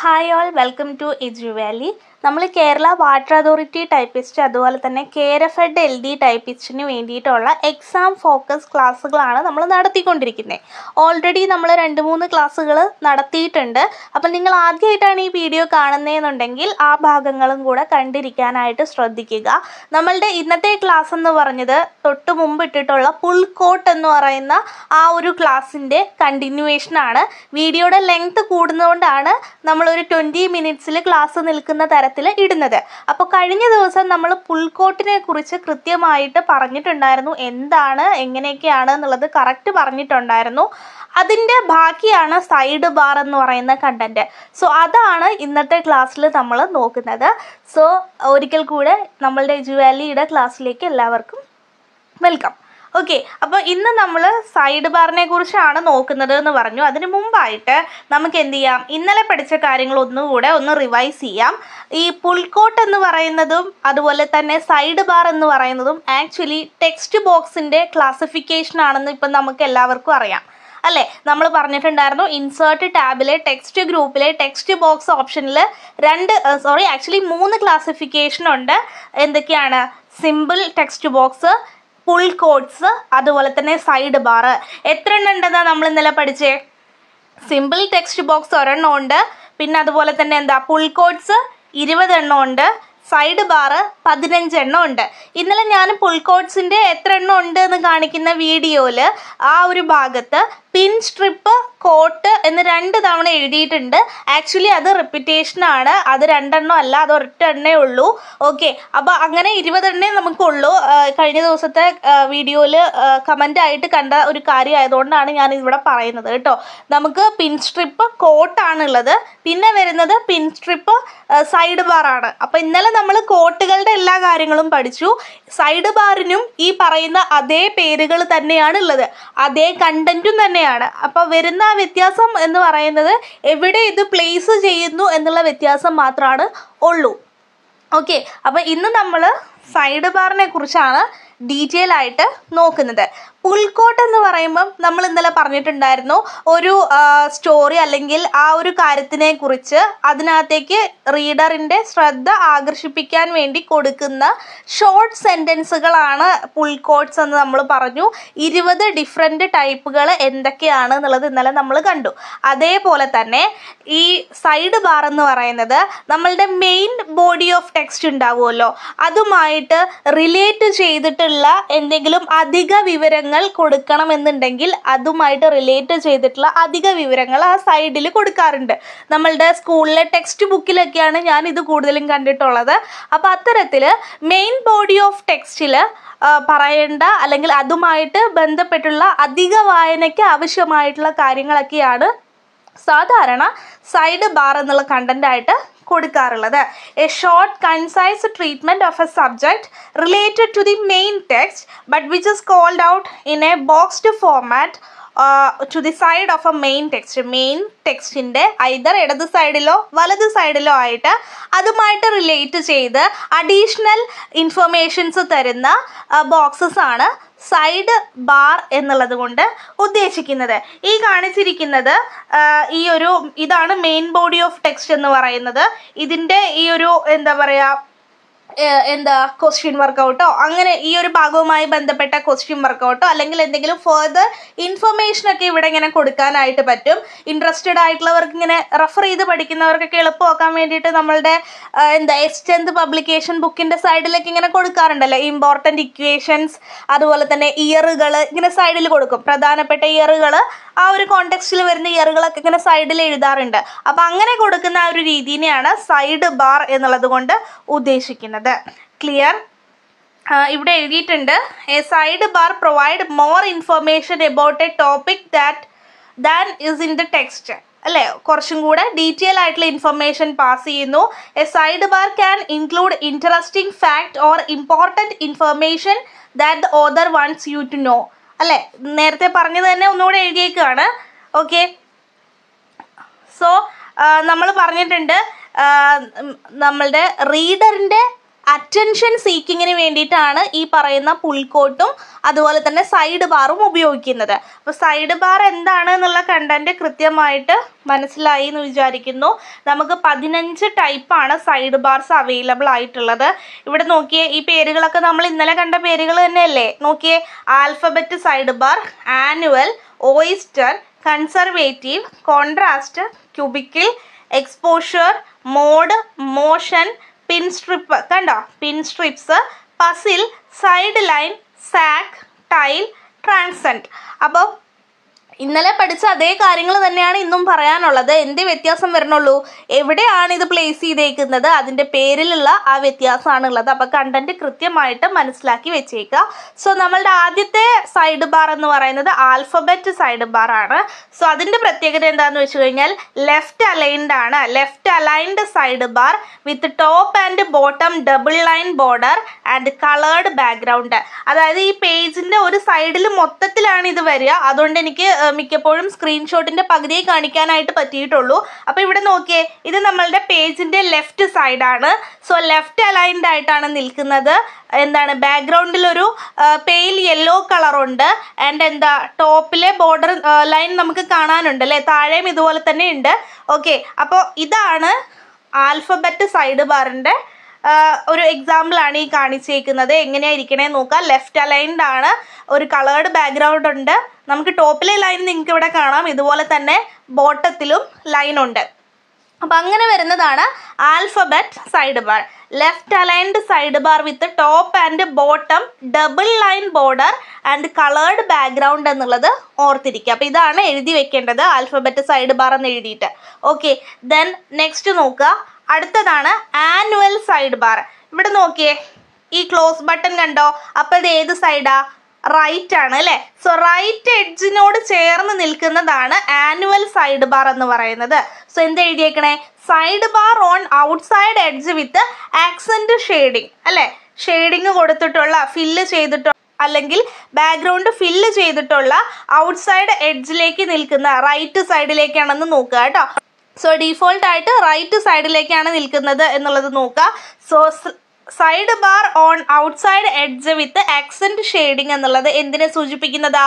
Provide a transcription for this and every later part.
Hi all, welcome to Idru Valley. നമ്മൾ Kerala water authority typist അതുപോലെ തന്നെ കേരഫെഡ് എൽ ഡി ടൈപ്പിസ്റ്റിന് വേണ്ടിയിട്ടുള്ള എക്സാം ഫോക്കസ് ക്ലാസ്സുകളാണ് നമ്മൾ നടത്തിക്കൊണ്ടിരിക്കുന്നത് ഓൾറെഡി നമ്മൾ രണ്ട് മൂന്ന് ക്ലാസ്സുകൾ നടത്തിയിട്ടുണ്ട് അപ്പം നിങ്ങൾ ആദ്യമായിട്ടാണ് ഈ വീഡിയോ കാണുന്നതെന്നുണ്ടെങ്കിൽ ആ ഭാഗങ്ങളും കൂടെ കണ്ടിരിക്കാനായിട്ട് ശ്രദ്ധിക്കുക നമ്മളുടെ ഇന്നത്തെ ക്ലാസ് എന്ന് പറഞ്ഞത് തൊട്ട് മുമ്പ് ഇട്ടിട്ടുള്ള കോട്ട് എന്ന് പറയുന്ന ആ ഒരു ക്ലാസ്സിൻ്റെ കണ്ടിന്യൂവേഷനാണ് വീഡിയോയുടെ ലെങ്ത് കൂടുന്നതുകൊണ്ടാണ് നമ്മളൊരു ട്വൻറ്റി മിനിറ്റ്സിൽ ക്ലാസ് നിൽക്കുന്ന തരത്തിൽ ഇടുന്നത് അപ്പൊ കഴിഞ്ഞ ദിവസം നമ്മൾ പുൽക്കോട്ടിനെ കുറിച്ച് കൃത്യമായിട്ട് പറഞ്ഞിട്ടുണ്ടായിരുന്നു എന്താണ് എങ്ങനെയൊക്കെയാണ് എന്നുള്ളത് കറക്റ്റ് പറഞ്ഞിട്ടുണ്ടായിരുന്നു അതിൻ്റെ ബാക്കിയാണ് സൈഡ് ബാർ എന്ന് പറയുന്ന കണ്ടന്റ് സോ അതാണ് ഇന്നത്തെ ക്ലാസ്സിൽ നമ്മൾ നോക്കുന്നത് സോ ഒരിക്കൽ കൂടെ നമ്മളുടെ ജുവാലിയുടെ ക്ലാസ്സിലേക്ക് എല്ലാവർക്കും വെൽക്കം ഓക്കെ അപ്പോൾ ഇന്ന് നമ്മൾ സൈഡ് ബാറിനെ കുറിച്ചാണ് നോക്കുന്നത് എന്ന് പറഞ്ഞു അതിന് മുമ്പായിട്ട് നമുക്ക് എന്ത് ചെയ്യാം ഇന്നലെ പഠിച്ച കാര്യങ്ങൾ ഒന്നുകൂടെ ഒന്ന് റിവൈസ് ചെയ്യാം ഈ പുൽക്കോട്ട് എന്ന് പറയുന്നതും അതുപോലെ തന്നെ സൈഡ് ബാർ എന്ന് പറയുന്നതും ആക്ച്വലി ടെക്സ്റ്റ് ബോക്സിൻ്റെ ക്ലാസിഫിക്കേഷൻ ആണെന്ന് ഇപ്പം നമുക്ക് എല്ലാവർക്കും അറിയാം അല്ലേ നമ്മൾ പറഞ്ഞിട്ടുണ്ടായിരുന്നു ഇൻസേർട്ട് ടാബിലെ ടെക്സ്റ്റ് ഗ്രൂപ്പിലെ ടെക്സ്റ്റ് ബോക്സ് ഓപ്ഷനിൽ രണ്ട് സോറി ആക്ച്വലി മൂന്ന് ക്ലാസിഫിക്കേഷൻ ഉണ്ട് എന്തൊക്കെയാണ് simple text box pull quotes അതുപോലെ തന്നെ സൈഡ് ബാറ് എത്ര എണ്ണം ഉണ്ടെന്നാ നമ്മൾ ഇന്നലെ പഠിച്ചേ സിമ്പിൾ ടെക്സ്റ്റ് ബോക്സ് ഒരെണ്ണം ഉണ്ട് പിന്നെ അതുപോലെ തന്നെ എന്താ ഫുൾ കോട്ട്സ് ഇരുപതെണ്ണം ഉണ്ട് സൈഡ് ബാറ് പതിനഞ്ചെണ്ണം ഉണ്ട് ഇന്നലെ ഞാൻ പുൾക്കോട്സിൻ്റെ എത്ര എണ്ണം ഉണ്ട് എന്ന് കാണിക്കുന്ന വീഡിയോയിൽ ആ ഒരു ഭാഗത്ത് പിൻ സ്ട്രിപ്പ് കോട്ട് എന്ന് രണ്ട് തവണ എഴുതിയിട്ടുണ്ട് ആക്ച്വലി അത് റിപ്പിറ്റേഷൻ ആണ് അത് രണ്ടെണ്ണം അല്ല അത് ഒരൊറ്റ എണ്ണേ ഉള്ളൂ ഓക്കെ അപ്പോൾ അങ്ങനെ ഇരുപതെണ്ണേ നമുക്കുള്ളൂ കഴിഞ്ഞ ദിവസത്തെ വീഡിയോയില് കമന്റ് ആയിട്ട് കണ്ട ഒരു കാര്യം ആയതുകൊണ്ടാണ് ഞാൻ ഇവിടെ പറയുന്നത് കേട്ടോ നമുക്ക് പിൻ സ്ട്രിപ്പ് കോട്ടാണുള്ളത് പിന്നെ വരുന്നത് പിൻ സ്ട്രിപ്പ് സൈഡ് ബാർ ആണ് അപ്പോൾ ഇന്നലെ നമ്മൾ കോട്ടുകളുടെ എല്ലാ കാര്യങ്ങളും പഠിച്ചു സൈഡ് ബാറിനും ഈ പറയുന്ന അതേ പേരുകൾ തന്നെയാണ് ഉള്ളത് അതേ കണ്ടന്റും തന്നെയാണ് തന്നെയാണ് അപ്പൊ വരുന്ന വ്യത്യാസം എന്ന് പറയുന്നത് എവിടെ ഇത് പ്ലേസ് ചെയ്യുന്നു എന്നുള്ള വ്യത്യാസം മാത്രമാണ് ഉള്ളൂ ഓക്കെ അപ്പൊ ഇന്ന് നമ്മൾ സൈഡ് ബാറിനെ കുറിച്ചാണ് ഡീറ്റെയിൽ ആയിട്ട് നോക്കുന്നത് പുൽക്കോട്ട് എന്ന് പറയുമ്പം നമ്മൾ ഇന്നലെ പറഞ്ഞിട്ടുണ്ടായിരുന്നു ഒരു സ്റ്റോറി അല്ലെങ്കിൽ ആ ഒരു കാര്യത്തിനെ കുറിച്ച് അതിനകത്തേക്ക് റീഡറിൻ്റെ ശ്രദ്ധ ആകർഷിപ്പിക്കാൻ വേണ്ടി കൊടുക്കുന്ന ഷോർട്ട് സെന്റൻസുകളാണ് പുൽക്കോട്ട്സ് എന്ന് നമ്മൾ പറഞ്ഞു ഇരുപത് ഡിഫറെൻ്റ് ടൈപ്പുകൾ എന്തൊക്കെയാണ് എന്നുള്ളത് ഇന്നലെ നമ്മൾ കണ്ടു അതേപോലെ തന്നെ ഈ സൈഡ് ബാർ എന്ന് പറയുന്നത് നമ്മളുടെ മെയിൻ ബോഡി ഓഫ് ടെക്സ്റ്റ് ഉണ്ടാവുമല്ലോ അതുമായിട്ട് റിലേറ്റ് ചെയ്തിട്ടുള്ള എന്തെങ്കിലും അധിക വിവരങ്ങൾ കൊടുക്കണമെന്നുണ്ടെങ്കിൽ അതുമായിട്ട് റിലേറ്റ് ചെയ്തിട്ടുള്ള അധിക വിവരങ്ങൾ ആ സൈഡിൽ കൊടുക്കാറുണ്ട് നമ്മളുടെ സ്കൂളിലെ ടെക്സ്റ്റ് ബുക്കിലൊക്കെയാണ് ഞാൻ ഇത് കൂടുതലും കണ്ടിട്ടുള്ളത് അപ്പോൾ അത്തരത്തിൽ മെയിൻ ബോഡി ഓഫ് ടെക്സ്റ്റിൽ പറയേണ്ട അല്ലെങ്കിൽ അതുമായിട്ട് ബന്ധപ്പെട്ടുള്ള അധിക വായനയ്ക്ക് ആവശ്യമായിട്ടുള്ള കാര്യങ്ങളൊക്കെയാണ് സാധാരണ സൈഡ് ബാർ എന്നുള്ള കണ്ടൻ്റായിട്ട് കൊടുക്കാറുള്ളത് a short concise treatment of a subject related to the main text but which is called out in a boxed format to the side of a main text main ടെക്സ്റ്റിൻ്റെ either ഇടത് സൈഡിലോ വലത് സൈഡിലോ ആയിട്ട് അതുമായിട്ട് റിലേറ്റ് ചെയ്ത് additional informations തരുന്ന boxes uh, ആണ് സൈഡ് ബാർ എന്നുള്ളത് കൊണ്ട് ഉദ്ദേശിക്കുന്നത് ഈ കാണിച്ചിരിക്കുന്നത് ഈ ഒരു ഇതാണ് മെയിൻ ബോഡി ഓഫ് ടെക്സ്റ്റ് എന്ന് പറയുന്നത് ഇതിൻ്റെ ഈ ഒരു എന്താ പറയുക എന്താ ക്വസ്റ്റ്യൻ വർക്കൗട്ടോ അങ്ങനെ ഈ ഒരു ഭാഗവുമായി ബന്ധപ്പെട്ട ക്വസ്റ്റ്യൻ വർക്കൗട്ടോ അല്ലെങ്കിൽ എന്തെങ്കിലും ഫർദർ ഒക്കെ ഇവിടെ ഇങ്ങനെ കൊടുക്കാനായിട്ട് പറ്റും ഇൻട്രസ്റ്റഡ് ആയിട്ടുള്ളവർക്ക് ഇങ്ങനെ റെഫർ ചെയ്ത് പഠിക്കുന്നവർക്കൊക്കെ എളുപ്പമാക്കാൻ വേണ്ടിയിട്ട് നമ്മളുടെ എന്താ എസ് ടെൻത്ത് പബ്ലിക്കേഷൻ ബുക്കിൻ്റെ സൈഡിലൊക്കെ ഇങ്ങനെ കൊടുക്കാറുണ്ടല്ലോ ഇമ്പോർട്ടൻറ്റ് ഇക്വേഷൻസ് അതുപോലെ തന്നെ ഇയറുകൾ ഇങ്ങനെ സൈഡിൽ കൊടുക്കും പ്രധാനപ്പെട്ട ഇയറുകൾ ആ ഒരു കോണ്ടെക്സ്റ്റിൽ വരുന്ന ഇയറുകളൊക്കെ ഇങ്ങനെ സൈഡിൽ എഴുതാറുണ്ട് അപ്പം അങ്ങനെ കൊടുക്കുന്ന ആ ഒരു രീതിനെയാണ് സൈഡ് ബാർ എന്നുള്ളത് കൊണ്ട് ഉദ്ദേശിക്കുന്നത് ചെയ്യുന്നത് ക്ലിയർ ഇവിടെ എഴുതിയിട്ടുണ്ട് a side bar provide more information about a topic that than is in the text അല്ലേ കുറച്ചും കൂടെ ഡീറ്റെയിൽ ആയിട്ടുള്ള ഇൻഫർമേഷൻ പാസ് ചെയ്യുന്നു a side bar can include interesting fact or important information that the other ones you to know അല്ലേ നേരത്തെ പറഞ്ഞത് തന്നെ ഒന്നുകൂടെ എഴുതിയേക്കാണ് ഓക്കെ സോ നമ്മൾ പറഞ്ഞിട്ടുണ്ട് നമ്മളുടെ റീഡറിൻ്റെ അറ്റൻഷൻ സീക്കിങ്ങിന് വേണ്ടിയിട്ടാണ് ഈ പറയുന്ന പുൽക്കോട്ടും അതുപോലെ തന്നെ സൈഡ് ബാറും ഉപയോഗിക്കുന്നത് അപ്പോൾ സൈഡ് ബാർ എന്താണ് എന്നുള്ള കണ്ടൻറ്റ് കൃത്യമായിട്ട് മനസ്സിലായി എന്ന് വിചാരിക്കുന്നു നമുക്ക് പതിനഞ്ച് ടൈപ്പാണ് സൈഡ് ബാർസ് അവൈലബിൾ ആയിട്ടുള്ളത് ഇവിടെ നോക്കിയേ ഈ പേരുകളൊക്കെ നമ്മൾ ഇന്നലെ കണ്ട പേരുകൾ തന്നെയല്ലേ നോക്കിയേ alphabet side bar annual austere conservative contrast cubicle exposure mod motion pinstripe കണ്ടോ pinstripes puzzle sideline stacks tile transcend അപ്പോൾ ഇന്നലെ പഠിച്ച അതേ കാര്യങ്ങൾ തന്നെയാണ് ഇന്നും പറയാനുള്ളത് എന്ത് വ്യത്യാസം വരണുള്ളൂ എവിടെയാണ് ഇത് പ്ലേസ് ചെയ്തേക്കുന്നത് അതിൻ്റെ പേരിലുള്ള ആ വ്യത്യാസമാണ് ഉള്ളത് അപ്പോൾ കണ്ടന്റ് കൃത്യമായിട്ട് മനസ്സിലാക്കി വെച്ചേക്കുക സോ നമ്മളുടെ ആദ്യത്തെ സൈഡ് ബാർ എന്ന് പറയുന്നത് ആൽഫബറ്റ് സൈഡ് ബാർ ആണ് സോ അതിൻ്റെ പ്രത്യേകത എന്താണെന്ന് വെച്ച് കഴിഞ്ഞാൽ ലെഫ്റ്റ് അലൈൻഡ് ആണ് left aligned side bar with top and bottom double line border and coloured background അതായത് ഈ പേജിൻ്റെ ഒരു സൈഡിൽ മൊത്തത്തിലാണ് ഇത് വരിക അതുകൊണ്ട് എനിക്ക് മിക്കപ്പോഴും സ്ക്രീൻഷോട്ടിൻ്റെ പകുതിയെ കാണിക്കാനായിട്ട് പറ്റിയിട്ടുള്ളൂ അപ്പോൾ ഇവിടെ നോക്കിയേ ഇത് നമ്മളുടെ പേജിൻ്റെ ലെഫ്റ്റ് സൈഡാണ് സോ ലെഫ്റ്റ് അലൈൻഡ് ആയിട്ടാണ് നിൽക്കുന്നത് എന്താണ് ബാക്ക്ഗ്രൗണ്ടിൽ ഒരു പെയിൽ യെല്ലോ കളറുണ്ട് ആൻഡ് എന്താ ടോപ്പിലെ ബോർഡർ ലൈൻ നമുക്ക് കാണാനുണ്ട് അല്ലേ താഴെയും ഇതുപോലെ തന്നെ ഉണ്ട് ഓക്കെ അപ്പോൾ ഇതാണ് ആൽഫബറ്റ് സൈഡ് ബാറിൻ്റെ ഒരു എക്സാമ്പിൾ ആണ് ഈ കാണിച്ചേക്കുന്നത് എങ്ങനെയാണ് ഇരിക്കണേ നോക്കാം ലെഫ്റ്റ് അലൈൻഡ് ആണ് ഒരു കളേർഡ് ബാക്ക്ഗ്രൗണ്ട് ഉണ്ട് നമുക്ക് ടോപ്പിലെ ലൈൻ നിങ്ങൾക്ക് ഇവിടെ കാണാം ഇതുപോലെ തന്നെ ബോട്ടത്തിലും ലൈൻ ഉണ്ട് അപ്പൊ അങ്ങനെ വരുന്നതാണ് alphabet side bar left aligned side bar with top and bottom double line border and coloured background എന്നുള്ളത് ഓർത്തിരിക്കുക അപ്പോൾ ഇതാണ് എഴുതി വെക്കേണ്ടത് ആൽഫബറ്റ് സൈഡ് ബാർ എന്ന് എഴുതിയിട്ട് ഓക്കെ ദെൻ നെക്സ്റ്റ് നോക്കുക അടുത്തതാണ് ആനുവൽ സൈഡ് ബാർ ഇവിടെ നോക്കിയേ ഈ ക്ലോസ് ബട്ടൺ കണ്ടോ അപ്പോൾ ഇത് ഏത് സൈഡാ റൈറ്റ് ആണ് അല്ലേ സോ റൈറ്റ് എഡ്ജിനോട് ചേർന്ന് നിൽക്കുന്നതാണ് ആനുവൽ സൈഡ് ബാർ എന്ന് പറയുന്നത് സോ എന്ത് എഴുതിയേക്കണേ side bar on outside edge with accent shading അല്ലേ ഷെയ്ഡിങ് കൊടുത്തിട്ടുള്ള ഫില്ല് ചെയ്തിട്ടുള്ള അല്ലെങ്കിൽ ബാക്ക്ഗ്രൗണ്ട് ഫില്ല് ചെയ്തിട്ടുള്ള ഔട്ട്സൈഡ് എഡ്ജിലേക്ക് നിൽക്കുന്ന റൈറ്റ് സൈഡിലേക്കാണെന്ന് നോക്കുക കേട്ടോ സോ ആയിട്ട് റൈറ്റ് സൈഡിലേക്കാണ് നിൽക്കുന്നത് എന്നുള്ളത് നോക്കുക so side bar on outside edge with accent shading എന്നുള്ളത് എന്തിനെ സൂചിപ്പിക്കുന്നതാ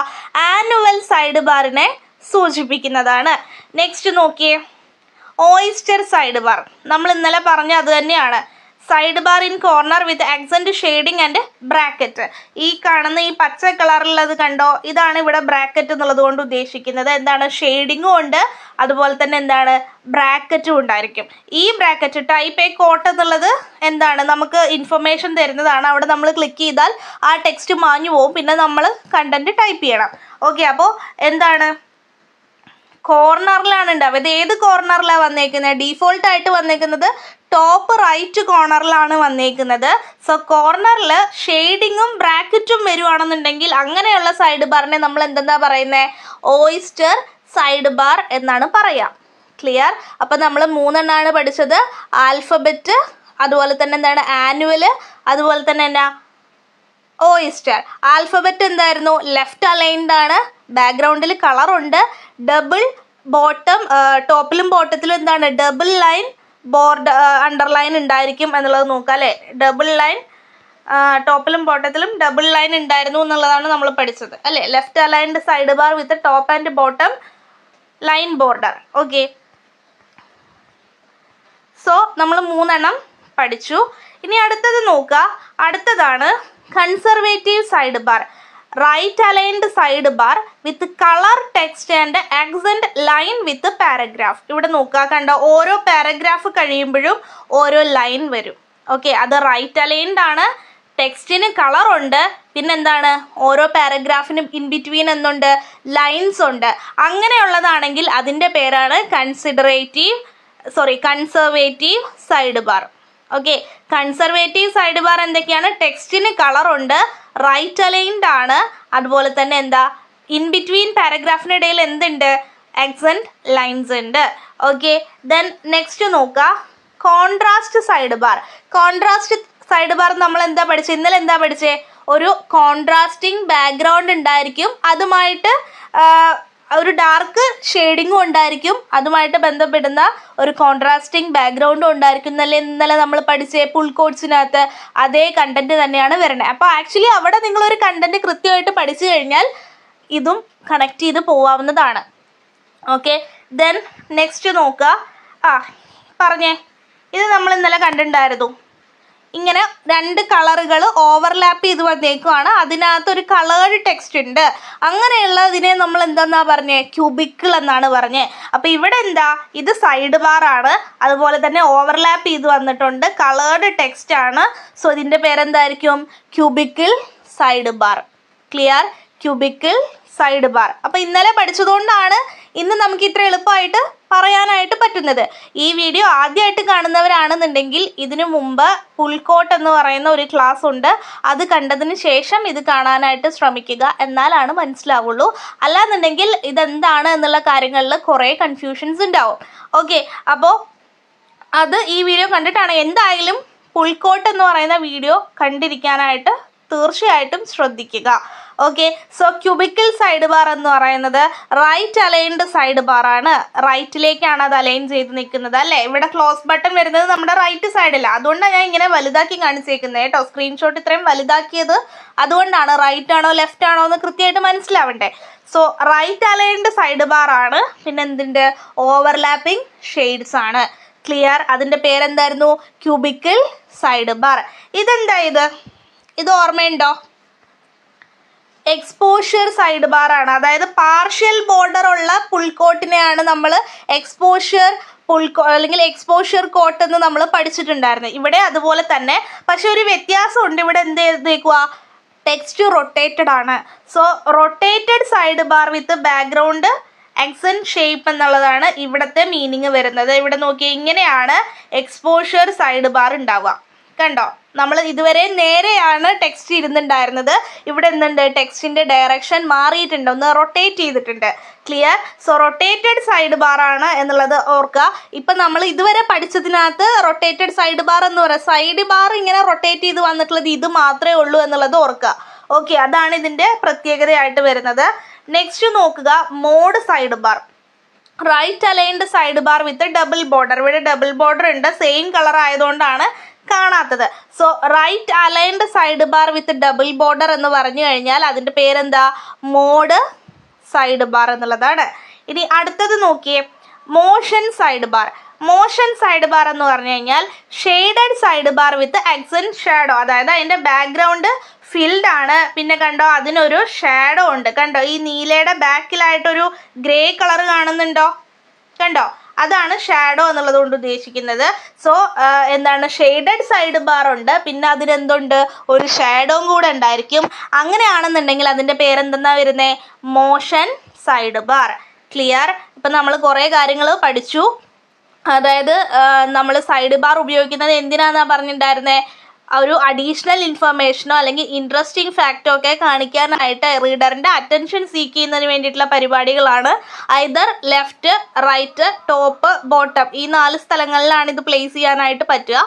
ആനുവൽ സൈഡ് ബാറിനെ സൂചിപ്പിക്കുന്നതാണ് നെക്സ്റ്റ് നോക്കിയേ ഓയിസ്റ്റർ സൈഡ് ബാർ നമ്മൾ ഇന്നലെ പറഞ്ഞ അത് തന്നെയാണ് side bar in corner with accent shading and bracket ഈ കാണുന്ന ഈ പച്ച കളറിലുള്ളത് കണ്ടോ ഇതാണ് ഇവിടെ ബ്രാക്കറ്റ് എന്നുള്ളത് കൊണ്ട് ഉദ്ദേശിക്കുന്നത് എന്താണ് ഷെയ്ഡിങ്ങും ഉണ്ട് അതുപോലെ തന്നെ എന്താണ് ബ്രാക്കറ്റും ഉണ്ടായിരിക്കും ഈ ബ്രാക്കറ്റ് ടൈപ്പ് എ കോട്ട് എന്നുള്ളത് എന്താണ് നമുക്ക് ഇൻഫർമേഷൻ തരുന്നതാണ് അവിടെ നമ്മൾ ക്ലിക്ക് ചെയ്താൽ ആ ടെക്സ്റ്റ് മാഞ്ഞു പോകും പിന്നെ നമ്മൾ കണ്ടന്റ് ടൈപ്പ് ചെയ്യണം ഓക്കെ അപ്പോൾ എന്താണ് കോർണറിലാണ് ഉണ്ടാവുക ഇത് ഏത് കോർണറിലാണ് വന്നേക്കുന്നത് ഡിഫോൾട്ടായിട്ട് വന്നേക്കുന്നത് ടോപ്പ് റൈറ്റ് കോർണറിലാണ് വന്നേക്കുന്നത് സോ കോർണറിൽ ഷെയ്ഡിങ്ങും ബ്രാക്കറ്റും വരുവാണെന്നുണ്ടെങ്കിൽ അങ്ങനെയുള്ള സൈഡ് ബാറിനെ നമ്മൾ എന്തെന്നാ പറയുന്നത് ഓയിസ്റ്റർ സൈഡ് ബാർ എന്നാണ് പറയാം ക്ലിയർ അപ്പം നമ്മൾ മൂന്നെണ്ണമാണ് പഠിച്ചത് ആൽഫബറ്റ് അതുപോലെ തന്നെ എന്താണ് ആനുവൽ അതുപോലെ തന്നെ എന്നാ ഓയിസ്റ്റർ ആൽഫബറ്റ് എന്തായിരുന്നു ലെഫ്റ്റ് അലൈൻഡ് ആണ് ബാക്ക്ഗ്രൗണ്ടിൽ കളറുണ്ട് ഡബിൾ ബോട്ടം ടോപ്പിലും ബോട്ടത്തിലും എന്താണ് ഡബിൾ ലൈൻ ബോർഡ് അണ്ടർലൈൻ ഉണ്ടായിരിക്കും എന്നുള്ളത് നോക്കുക അല്ലേ ഡബിൾ ലൈൻ ടോപ്പിലും ബോട്ടത്തിലും ഡബിൾ ലൈൻ ഉണ്ടായിരുന്നു എന്നുള്ളതാണ് നമ്മൾ പഠിച്ചത് അല്ലേ left aligned side bar with top and bottom line border okay so നമ്മൾ മൂന്നെണ്ണം പഠിച്ചു ഇനി അടുത്തത് നോക്കുക അടുത്തതാണ് conservative side bar right aligned side bar with colour text and accent line with paragraph ഇവിടെ നോക്കുക കണ്ട ഓരോ പാരഗ്രാഫ് കഴിയുമ്പോഴും ഓരോ ലൈൻ വരും ഓക്കെ അത് റൈറ്റ് അലൈൻഡ് ആണ് ടെക്സ്റ്റിന് കളറുണ്ട് പിന്നെന്താണ് ഓരോ പാരഗ്രാഫിനും ഇൻ ബിറ്റ്വീൻ എന്നുണ്ട് ലൈൻസ് ഉണ്ട് അങ്ങനെയുള്ളതാണെങ്കിൽ അതിൻ്റെ പേരാണ് considerative sorry conservative side bar okay conservative side bar എന്തൊക്കെയാണ് ടെക്സ്റ്റിന് കളറുണ്ട് റൈറ്റ് അലൈൻഡ് ആണ് അതുപോലെ തന്നെ എന്താ ഇൻ ബിറ്റ്വീൻ പാരഗ്രാഫിനിടയിൽ എന്തുണ്ട് എക്സെൻറ്റ് ലൈൻസ് ഉണ്ട് ഓക്കെ ദെൻ നെക്സ്റ്റ് നോക്കുക contrast side bar contrast side bar നമ്മൾ എന്താ പഠിച്ചത് ഇന്നലെ എന്താ പഠിച്ചേ ഒരു കോൺട്രാസ്റ്റിംഗ് ബാക്ക്ഗ്രൗണ്ട് ഉണ്ടായിരിക്കും അതുമായിട്ട് ഒരു ഡാർക്ക് ഷെയ്ഡിങ്ങും ഉണ്ടായിരിക്കും അതുമായിട്ട് ബന്ധപ്പെടുന്ന ഒരു കോൺട്രാസ്റ്റിംഗ് ബാക്ക്ഗ്രൗണ്ടും ഉണ്ടായിരിക്കും ഇന്നലെ ഇന്നലെ നമ്മൾ പഠിച്ച പുൾ കോഡ്സിനകത്ത് അതേ കണ്ടന്റ് തന്നെയാണ് വരണത് അപ്പോൾ ആക്ച്വലി അവിടെ നിങ്ങൾ ഒരു കണ്ടന്റ് കൃത്യമായിട്ട് പഠിച്ചു കഴിഞ്ഞാൽ ഇതും കണക്ട് ചെയ്ത് പോവാവുന്നതാണ് ഓക്കെ ദെൻ നെക്സ്റ്റ് നോക്കുക ആ പറഞ്ഞേ ഇത് നമ്മൾ ഇന്നലെ കണ്ടിട്ടുണ്ടായിരുന്നു ഇങ്ങനെ രണ്ട് കളറുകൾ ഓവർലാപ്പ് ചെയ്ത് വന്നേക്കുവാണ് അതിനകത്ത് ഒരു കളേർഡ് ടെക്സ്റ്റ് ഉണ്ട് അങ്ങനെയുള്ളതിനെ നമ്മൾ എന്താന്നാ പറഞ്ഞേ ക്യൂബിക്കിൾ എന്നാണ് പറഞ്ഞത് അപ്പോൾ ഇവിടെ എന്താ ഇത് സൈഡ് ബാർ ആണ് അതുപോലെ തന്നെ ഓവർലാപ്പ് ചെയ്ത് വന്നിട്ടുണ്ട് കളേർഡ് ടെക്സ്റ്റ് ആണ് സോ ഇതിന്റെ പേരെന്തായിരിക്കും cubicle side bar clear cubicle side bar അപ്പോൾ ഇന്നലെ പഠിച്ചതുകൊണ്ടാണ് ഇന്ന് നമുക്ക് ഇത്ര എളുപ്പമായിട്ട് പറയാനായിട്ട് പറ്റുന്നത് ഈ വീഡിയോ ആദ്യമായിട്ട് കാണുന്നവരാണെന്നുണ്ടെങ്കിൽ ഇതിനു മുമ്പ് പുൽക്കോട്ട് എന്ന് പറയുന്ന ഒരു ക്ലാസ് ഉണ്ട് അത് കണ്ടതിന് ശേഷം ഇത് കാണാനായിട്ട് ശ്രമിക്കുക എന്നാലാണ് മനസ്സിലാവുള്ളൂ അല്ലാന്നുണ്ടെങ്കിൽ ഇതെന്താണ് എന്നുള്ള കാര്യങ്ങളിൽ കുറേ കൺഫ്യൂഷൻസ് ഉണ്ടാവും ഓക്കെ അപ്പോൾ അത് ഈ വീഡിയോ കണ്ടിട്ടാണ് എന്തായാലും പുൽക്കോട്ട് എന്ന് പറയുന്ന വീഡിയോ കണ്ടിരിക്കാനായിട്ട് തീർച്ചയായിട്ടും ശ്രദ്ധിക്കുക okay so cubicle side bar എന്ന് പറയുന്നത് റൈറ്റ് അലൈൻഡ് സൈഡ് ബാർ ആണ് റൈറ്റിലേക്കാണ് അത് അലൈൻ ചെയ്ത് നിൽക്കുന്നത് അല്ലേ ഇവിടെ ക്ലോസ് ബട്ടൺ വരുന്നത് നമ്മുടെ റൈറ്റ് സൈഡിലാണ് അതുകൊണ്ടാണ് ഞാൻ ഇങ്ങനെ വലുതാക്കി കാണിച്ചേക്കുന്നത് കേട്ടോ സ്ക്രീൻഷോട്ട് ഇത്രയും വലുതാക്കിയത് അതുകൊണ്ടാണ് റൈറ്റ് ആണോ ലെഫ്റ്റ് ആണോ എന്ന് കൃത്യമായിട്ട് മനസ്സിലാവണ്ടേ so right aligned side bar ആണ് പിന്നെ എന്തിൻ്റെ ഓവർലാപ്പിംഗ് ഷെയ്ഡ്സ് ആണ് ക്ലിയർ അതിൻ്റെ പേരെന്തായിരുന്നു ക്യൂബിക്കൽ സൈഡ് ബാർ ഇതെന്താ ഇത് ഇത് ഓർമ്മയുണ്ടോ എക്സ്പോഷ്യർ സൈഡ് ആണ് അതായത് പാർഷ്യൽ ബോർഡർ ഉള്ള പുൽക്കോട്ടിനെയാണ് നമ്മൾ എക്സ്പോഷ്യർ പുൽക്കോ അല്ലെങ്കിൽ എക്സ്പോഷ്യർ കോട്ട് എന്ന് നമ്മൾ പഠിച്ചിട്ടുണ്ടായിരുന്നു ഇവിടെ അതുപോലെ തന്നെ പക്ഷെ ഒരു വ്യത്യാസമുണ്ട് ഇവിടെ എന്ത് ചെയ്തേക്കുക ടെക്സ്റ്റ് റൊട്ടേറ്റഡ് ആണ് so rotated side bar with background accent shape എന്നുള്ളതാണ് ഇവിടുത്തെ മീനിങ് വരുന്നത് ഇവിടെ നോക്കിയാൽ ഇങ്ങനെയാണ് എക്സ്പോഷ്യർ സൈഡ് ബാർ ഉണ്ടാവുക കണ്ടോ നമ്മൾ ഇതുവരെ നേരെയാണ് ടെക്സ്റ്റ് ഇരുന്നുണ്ടായിരുന്നത് ഇവിടെ എന്തുണ്ട് ടെക്സ്റ്റിൻ്റെ ഡയറക്ഷൻ മാറിയിട്ടുണ്ട് ഒന്ന് റൊട്ടേറ്റ് ചെയ്തിട്ടുണ്ട് clear so rotated side bar ആണ് എന്നുള്ളത് ഓർക്കുക ഇപ്പം നമ്മൾ ഇതുവരെ പഠിച്ചതിനകത്ത് റൊട്ടേറ്റഡ് സൈഡ് ബാർ എന്ന് പറയുക സൈഡ് ബാർ ഇങ്ങനെ റൊട്ടേറ്റ് ചെയ്ത് വന്നിട്ടുള്ളത് ഇത് മാത്രമേ ഉള്ളൂ എന്നുള്ളത് ഓർക്കുക ഓക്കെ അതാണ് ഇതിൻ്റെ പ്രത്യേകതയായിട്ട് വരുന്നത് നെക്സ്റ്റ് നോക്കുക mod side bar right aligned side bar with double border ഇവിടെ ഡബിൾ ബോർഡർ ഉണ്ട് സെയിം കളർ ആയതുകൊണ്ടാണ് കാണാത്തത് so right aligned side bar with double border എന്ന് പറഞ്ഞു കഴിഞ്ഞാൽ അതിൻ്റെ പേരെന്താ മോഡ് സൈഡ് ബാർ എന്നുള്ളതാണ് ഇനി അടുത്തത് നോക്കിയേ motion side bar motion side bar എന്ന് പറഞ്ഞു കഴിഞ്ഞാൽ shaded side bar with accent shadow അതായത് അതിൻ്റെ ബാക്ക്ഗ്രൗണ്ട് ഫിൽഡ് ആണ് പിന്നെ കണ്ടോ അതിനൊരു ഷാഡോ ഉണ്ട് കണ്ടോ ഈ നീലയുടെ ബാക്കിലായിട്ടൊരു ഗ്രേ കളർ കാണുന്നുണ്ടോ കണ്ടോ അതാണ് ഷാഡോ എന്നുള്ളത് കൊണ്ട് ഉദ്ദേശിക്കുന്നത് സോ എന്താണ് ഷെയ്ഡഡ് സൈഡ് ബാർ ഉണ്ട് പിന്നെ അതിനെന്തുണ്ട് ഒരു ഷാഡോയും കൂടെ ഉണ്ടായിരിക്കും അങ്ങനെയാണെന്നുണ്ടെങ്കിൽ അതിൻ്റെ പേരെന്തെന്നാ വരുന്നത് മോഷൻ സൈഡ് ബാർ ക്ലിയർ ഇപ്പം നമ്മൾ കുറേ കാര്യങ്ങൾ പഠിച്ചു അതായത് നമ്മൾ സൈഡ് ബാർ ഉപയോഗിക്കുന്നത് എന്തിനാണെന്നാണ് പറഞ്ഞിട്ടുണ്ടായിരുന്നത് ഒരു അഡീഷണൽ ഇൻഫർമേഷനോ അല്ലെങ്കിൽ ഇൻട്രസ്റ്റിംഗ് ഫാക്റ്റോ ഒക്കെ കാണിക്കാനായിട്ട് റീഡറിൻ്റെ അറ്റൻഷൻ സീക്ക് ചെയ്യുന്നതിന് വേണ്ടിയിട്ടുള്ള പരിപാടികളാണ് either left right top bottom ഈ നാല് സ്ഥലങ്ങളിലാണ് ഇത് പ്ലേസ് ചെയ്യാനായിട്ട് പറ്റുക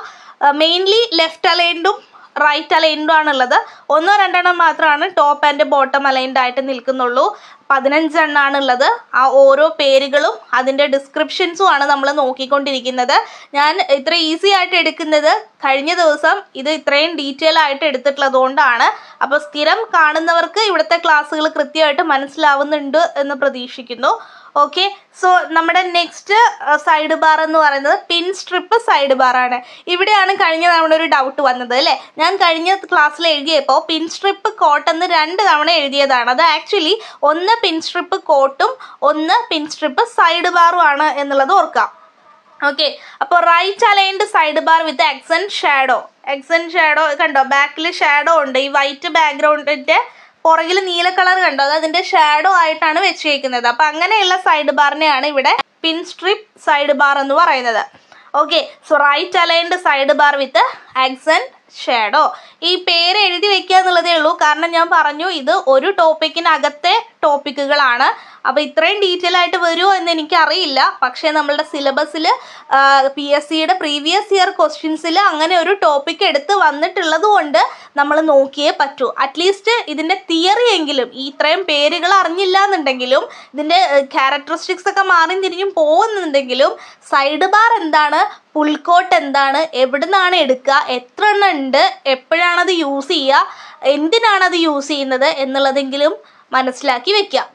മെയിൻലി ലെഫ്റ്റ് അലൈൻഡും റൈറ്റ് അലൈൻഡും ആണുള്ളത് ഒന്നോ രണ്ടെണ്ണം മാത്രമാണ് ടോപ്പ് ആൻഡ് ബോട്ടം അലൈൻഡ് ആയിട്ട് നിൽക്കുന്നുള്ളൂ പതിനഞ്ചെണ്ണാണുള്ളത് ആ ഓരോ പേരുകളും അതിൻ്റെ ഡിസ്ക്രിപ്ഷൻസും ആണ് നമ്മൾ നോക്കിക്കൊണ്ടിരിക്കുന്നത് ഞാൻ ഇത്ര ഈസി ആയിട്ട് എടുക്കുന്നത് കഴിഞ്ഞ ദിവസം ഇത് ഇത്രയും ഡീറ്റെയിൽ ആയിട്ട് എടുത്തിട്ടുള്ളത് കൊണ്ടാണ് അപ്പോൾ സ്ഥിരം കാണുന്നവർക്ക് ഇവിടുത്തെ ക്ലാസ്സുകൾ കൃത്യമായിട്ട് മനസ്സിലാവുന്നുണ്ട് എന്ന് പ്രതീക്ഷിക്കുന്നു ഓക്കെ സോ നമ്മുടെ നെക്സ്റ്റ് സൈഡ് ബാർ എന്ന് പറയുന്നത് പിൻ സ്ട്രിപ്പ് സൈഡ് ബാറാണ് ഇവിടെയാണ് കഴിഞ്ഞ തവണ ഒരു ഡൗട്ട് വന്നത് അല്ലേ ഞാൻ കഴിഞ്ഞ ക്ലാസ്സിൽ എഴുതിയപ്പോൾ പിൻ സ്ട്രിപ്പ് കോട്ട് എന്ന് രണ്ട് തവണ എഴുതിയതാണ് അത് ആക്ച്വലി ഒന്ന് പിൻ സ്ട്രിപ്പ് കോട്ടും ഒന്ന് പിൻ സ്ട്രിപ്പ് സൈഡ് ബാറും ആണ് എന്നുള്ളത് ഓർക്കാം ഓക്കെ അപ്പോൾ right aligned side bar with accent shadow accent shadow കണ്ടോ ബാക്കിൽ ഷാഡോ ഉണ്ട് ഈ വൈറ്റ് ബാക്ക്ഗ്രൗണ്ടിൻ്റെ പുറകിൽ നീല കളർ കണ്ടോ അത് അതിന്റെ ഷാഡോ ആയിട്ടാണ് വെച്ചേക്കുന്നത് അപ്പൊ അങ്ങനെയുള്ള സൈഡ് ബാറിനെയാണ് ഇവിടെ പിൻ സ്ട്രിപ്പ് സൈഡ് ബാർ എന്ന് പറയുന്നത് okay so right aligned side bar with accent shadow ഈ പേര് എഴുതി വെക്കുക എന്നുള്ളതേ ഉള്ളൂ കാരണം ഞാൻ പറഞ്ഞു ഇത് ഒരു ടോപ്പിക്കിനകത്തെ ടോപ്പിക്കുകളാണ് അപ്പോൾ ഇത്രയും ഡീറ്റെയിൽ ആയിട്ട് വരുമോ എന്ന് അറിയില്ല പക്ഷേ നമ്മളുടെ സിലബസിൽ പി എസ് സിയുടെ പ്രീവിയസ് ഇയർ ക്വസ്റ്റ്യൻസിൽ അങ്ങനെ ഒരു ടോപ്പിക് എടുത്ത് വന്നിട്ടുള്ളത് കൊണ്ട് നമ്മൾ നോക്കിയേ പറ്റൂ അറ്റ്ലീസ്റ്റ് ഇതിന്റെ തിയറി എങ്കിലും ഈ ഇത്രയും പേരുകൾ അറിഞ്ഞില്ല എന്നുണ്ടെങ്കിലും ഇതിന്റെ ക്യാരക്ടറിസ്റ്റിക്സ് ഒക്കെ മാറി തിരിഞ്ഞും പോകുന്നുണ്ടെങ്കിലും സൈഡ് ബാർ എന്താണ് പുൽക്കോട്ട് എന്താണ് എവിടെ നിന്നാണ് എടുക്കുക എത്ര എണ്ണം ഉണ്ട് എപ്പോഴാണത് യൂസ് ചെയ്യുക എന്തിനാണത് യൂസ് ചെയ്യുന്നത് എന്നുള്ളതെങ്കിലും മനസ്സിലാക്കി വെക്കുക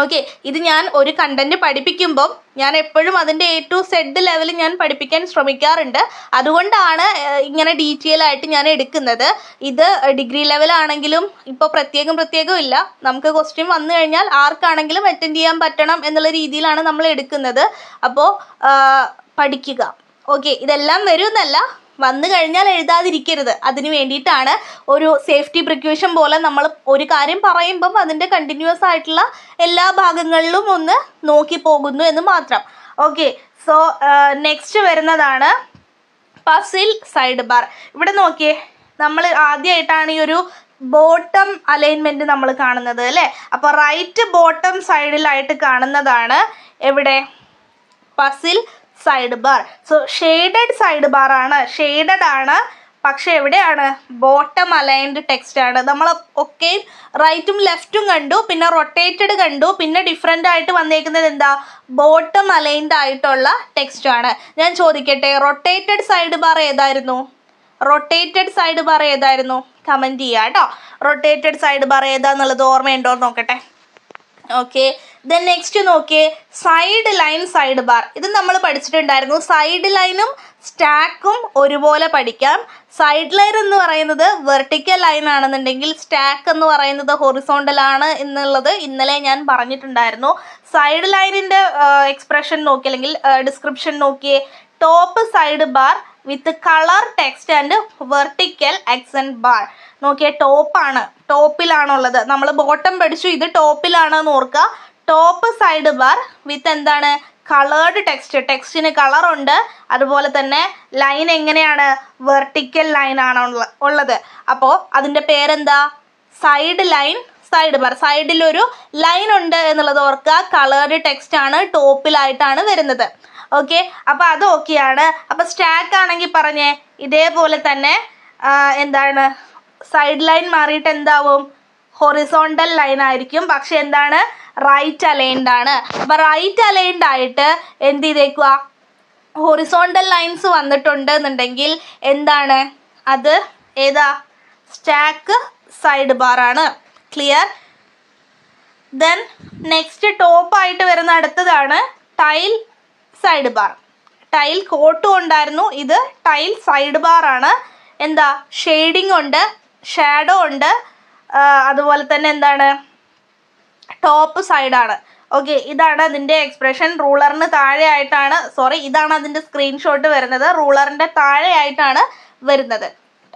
ഓക്കെ ഇത് ഞാൻ ഒരു കണ്ടന്റ് പഠിപ്പിക്കുമ്പം ഞാൻ എപ്പോഴും അതിൻ്റെ എ ടു സെഡ് ലെവൽ ഞാൻ പഠിപ്പിക്കാൻ ശ്രമിക്കാറുണ്ട് അതുകൊണ്ടാണ് ഇങ്ങനെ ഡീറ്റെയിൽ ആയിട്ട് ഞാൻ എടുക്കുന്നത് ഇത് ഡിഗ്രി ആണെങ്കിലും ഇപ്പോൾ പ്രത്യേകം പ്രത്യേകം ഇല്ല നമുക്ക് ക്വസ്റ്റ്യൻ വന്നു കഴിഞ്ഞാൽ ആർക്കാണെങ്കിലും അറ്റൻഡ് ചെയ്യാൻ പറ്റണം എന്നുള്ള രീതിയിലാണ് നമ്മൾ എടുക്കുന്നത് അപ്പോൾ പഠിക്കുക ഓക്കെ ഇതെല്ലാം വരുമെന്നല്ല വന്നു കഴിഞ്ഞാൽ എഴുതാതിരിക്കരുത് അതിന് വേണ്ടിയിട്ടാണ് ഒരു സേഫ്റ്റി പ്രിക്യൂഷൻ പോലെ നമ്മൾ ഒരു കാര്യം പറയുമ്പം അതിൻ്റെ കണ്ടിന്യൂസ് ആയിട്ടുള്ള എല്ലാ ഭാഗങ്ങളിലും ഒന്ന് നോക്കി പോകുന്നു എന്ന് മാത്രം ഓക്കെ സോ നെക്സ്റ്റ് വരുന്നതാണ് പസിൽ സൈഡ് ബാർ ഇവിടെ നോക്കിയേ നമ്മൾ ആദ്യമായിട്ടാണ് ഈ ഒരു ബോട്ടം അലൈൻമെൻറ്റ് നമ്മൾ കാണുന്നത് അല്ലേ അപ്പോൾ റൈറ്റ് ബോട്ടം സൈഡിലായിട്ട് കാണുന്നതാണ് എവിടെ puzzle side bar so shaded side bar ആണ് ഷെയ്ഡഡ് ആണ് പക്ഷെ എവിടെയാണ് ബോട്ടം അലൈൻഡ് ടെക്സ്റ്റ് ആണ് നമ്മൾ ഒക്കെ റൈറ്റും ലെഫ്റ്റും കണ്ടു പിന്നെ റൊട്ടേറ്റഡ് കണ്ടു പിന്നെ ഡിഫറെൻ്റ് ആയിട്ട് വന്നേക്കുന്നത് എന്താ ബോട്ടം അലൈൻഡ് ആയിട്ടുള്ള ടെക്സ്റ്റ് ആണ് ഞാൻ ചോദിക്കട്ടെ റൊട്ടേറ്റഡ് സൈഡ് ബാർ ഏതായിരുന്നു റൊട്ടേറ്റഡ് സൈഡ് ബാർ ഏതായിരുന്നു കമൻറ്റ് ചെയ്യാം കേട്ടോ റൊട്ടേറ്റഡ് സൈഡ് ബാർ ഏതാന്നുള്ളത് ഓർമ്മയുണ്ടോ നോക്കട്ടെ ഓക്കെ ദെൻ നെക്സ്റ്റ് നോക്കിയേ സൈഡ് ലൈൻ സൈഡ് ബാർ ഇത് നമ്മൾ പഠിച്ചിട്ടുണ്ടായിരുന്നു സൈഡ് ലൈനും സ്റ്റാക്കും ഒരുപോലെ പഠിക്കാം സൈഡ് ലൈൻ എന്ന് പറയുന്നത് വെർട്ടിക്കൽ ലൈൻ ആണെന്നുണ്ടെങ്കിൽ സ്റ്റാക്ക് എന്ന് പറയുന്നത് ഹൊറിസോണ്ടൽ ആണ് എന്നുള്ളത് ഇന്നലെ ഞാൻ പറഞ്ഞിട്ടുണ്ടായിരുന്നു സൈഡ് ലൈനിൻ്റെ എക്സ്പ്രഷൻ നോക്കി അല്ലെങ്കിൽ ഡിസ്ക്രിപ്ഷൻ നോക്കിയേ top side bar with colour text and vertical accent bar നോക്കിയ ടോപ്പാണ് ടോപ്പിലാണുള്ളത് നമ്മൾ ബോട്ടം പഠിച്ചു ഇത് ടോപ്പിലാണെന്ന് ഓർക്കുക ടോപ്പ് സൈഡ് ബാർ വിത്ത് എന്താണ് കളേർഡ് ടെക്സ്റ്റ് ടെക്സ്റ്റിന് കളറുണ്ട് അതുപോലെ തന്നെ ലൈൻ എങ്ങനെയാണ് വെർട്ടിക്കൽ ലൈൻ ലൈനാണ് ഉള്ളത് അപ്പോൾ അതിൻ്റെ പേരെന്താ സൈഡ് ലൈൻ സൈഡ് ബാർ സൈഡിലൊരു ലൈൻ ഉണ്ട് എന്നുള്ളത് ഓർക്കുക കളേർഡ് ടെക്സ്റ്റ് ആണ് ടോപ്പിലായിട്ടാണ് വരുന്നത് ഓക്കെ അപ്പോൾ അത് ഓക്കെയാണ് അപ്പോൾ സ്റ്റാക്ക് ആണെങ്കിൽ പറഞ്ഞേ ഇതേപോലെ തന്നെ എന്താണ് സൈഡ് ലൈൻ മാറിയിട്ട് എന്താവും ഹൊറിസോണ്ടൽ ലൈൻ ആയിരിക്കും പക്ഷെ എന്താണ് റൈറ്റ് അലൈൻഡ് ആണ് അപ്പൊ റൈറ്റ് അലൈൻഡ് ആയിട്ട് എന്ത് ചെയ്തേക്കുക ഹൊറിസോണ്ടൽ ലൈൻസ് വന്നിട്ടുണ്ട് എന്നുണ്ടെങ്കിൽ എന്താണ് അത് ഏതാ സ്റ്റാക്ക് സൈഡ് ബാർ ആണ് ക്ലിയർ ദെൻ നെക്സ്റ്റ് ടോപ്പ് ആയിട്ട് വരുന്ന അടുത്തതാണ് ടൈൽ സൈഡ് ബാർ ടൈൽ കോട്ടും ഉണ്ടായിരുന്നു ഇത് ടൈൽ സൈഡ് ബാർ ആണ് എന്താ ഷെയ്ഡിങ് ഉണ്ട് ഷാഡോ ഉണ്ട് അതുപോലെ തന്നെ എന്താണ് ടോപ്പ് സൈഡാണ് ഓക്കെ ഇതാണ് അതിൻ്റെ എക്സ്പ്രഷൻ റൂളറിന് താഴെയായിട്ടാണ് സോറി ഇതാണ് അതിൻ്റെ സ്ക്രീൻഷോട്ട് വരുന്നത് റൂളറിൻ്റെ താഴെയായിട്ടാണ് വരുന്നത്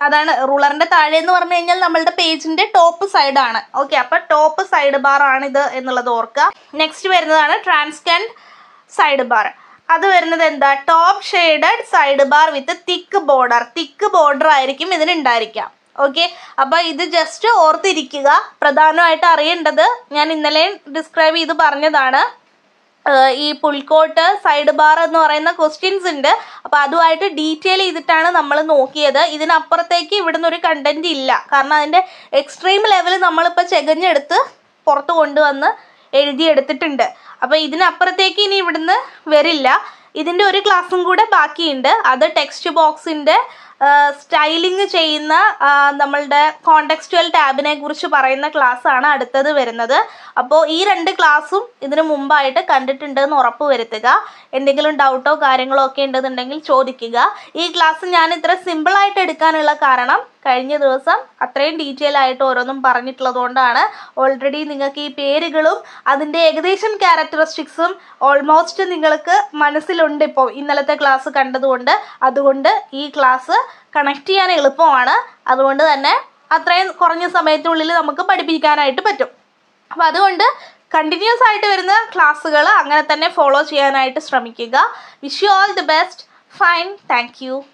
അതാണ് റൂളറിൻ്റെ താഴെ എന്ന് പറഞ്ഞു കഴിഞ്ഞാൽ നമ്മളുടെ പേജിൻ്റെ ടോപ്പ് സൈഡാണ് ഓക്കെ അപ്പോൾ ടോപ്പ് സൈഡ് ബാർ ആണ് ഇത് എന്നുള്ളത് ഓർക്കുക നെക്സ്റ്റ് വരുന്നതാണ് ട്രാൻസ്കൻഡ് സൈഡ് ബാർ അത് വരുന്നത് എന്താ top shaded side bar with thick border thick border ആയിരിക്കും ഇതിനുണ്ടായിരിക്കാം ഓക്കെ അപ്പൊ ഇത് ജസ്റ്റ് ഓർത്തിരിക്കുക പ്രധാനമായിട്ട് അറിയേണ്ടത് ഞാൻ ഇന്നലെ ഡിസ്ക്രൈബ് ചെയ്ത് പറഞ്ഞതാണ് ഈ പുൽക്കോട്ട് സൈഡ് ബാർ എന്ന് പറയുന്ന ക്വസ്റ്റ്യൻസ് ഉണ്ട് അപ്പോൾ അതുമായിട്ട് ഡീറ്റെയിൽ ചെയ്തിട്ടാണ് നമ്മൾ നോക്കിയത് ഇതിനപ്പുറത്തേക്ക് ഇവിടുന്ന് ഒരു കണ്ടന്റ് ഇല്ല കാരണം അതിന്റെ എക്സ്ട്രീം ലെവൽ നമ്മളിപ്പോ ചെകഞ്ഞെടുത്ത് പുറത്ത് കൊണ്ടുവന്ന് എഴുതിയെടുത്തിട്ടുണ്ട് അപ്പോൾ ഇതിനപ്പുറത്തേക്ക് ഇനി ഇവിടുന്ന് വരില്ല ഇതിന്റെ ഒരു ക്ലാസ്സും കൂടെ ബാക്കിയുണ്ട് അത് ടെക്സ്റ്റ് ബോക്സിന്റെ സ്റ്റൈലിംഗ് ചെയ്യുന്ന നമ്മളുടെ കോണ്ടെക്സ്റ്റുവൽ ടാബിനെ കുറിച്ച് പറയുന്ന ക്ലാസ്സാണ് അടുത്തത് വരുന്നത് അപ്പോൾ ഈ രണ്ട് ക്ലാസ്സും ഇതിന് മുമ്പായിട്ട് കണ്ടിട്ടുണ്ടെന്ന് ഉറപ്പ് വരുത്തുക എന്തെങ്കിലും ഡൗട്ടോ കാര്യങ്ങളോ ഒക്കെ ഉണ്ടെന്നുണ്ടെങ്കിൽ ചോദിക്കുക ഈ ക്ലാസ് ഞാൻ ഇത്ര സിമ്പിളായിട്ട് എടുക്കാനുള്ള കാരണം കഴിഞ്ഞ ദിവസം അത്രയും ഡീറ്റെയിൽ ആയിട്ട് ഓരോന്നും പറഞ്ഞിട്ടുള്ളതുകൊണ്ടാണ് ഓൾറെഡി നിങ്ങൾക്ക് ഈ പേരുകളും അതിൻ്റെ ഏകദേശം ക്യാരക്ടറിസ്റ്റിക്സും ഓൾമോസ്റ്റ് നിങ്ങൾക്ക് മനസ്സിലുണ്ട് ഇപ്പോൾ ഇന്നലത്തെ ക്ലാസ് കണ്ടതുകൊണ്ട് അതുകൊണ്ട് ഈ ക്ലാസ് കണക്ട് ചെയ്യാൻ എളുപ്പമാണ് അതുകൊണ്ട് തന്നെ അത്രയും കുറഞ്ഞ സമയത്തിനുള്ളിൽ നമുക്ക് പഠിപ്പിക്കാനായിട്ട് പറ്റും അപ്പോൾ അതുകൊണ്ട് കണ്ടിന്യൂസ് ആയിട്ട് വരുന്ന ക്ലാസ്സുകൾ അങ്ങനെ തന്നെ ഫോളോ ചെയ്യാനായിട്ട് ശ്രമിക്കുക wish you all the best fine thank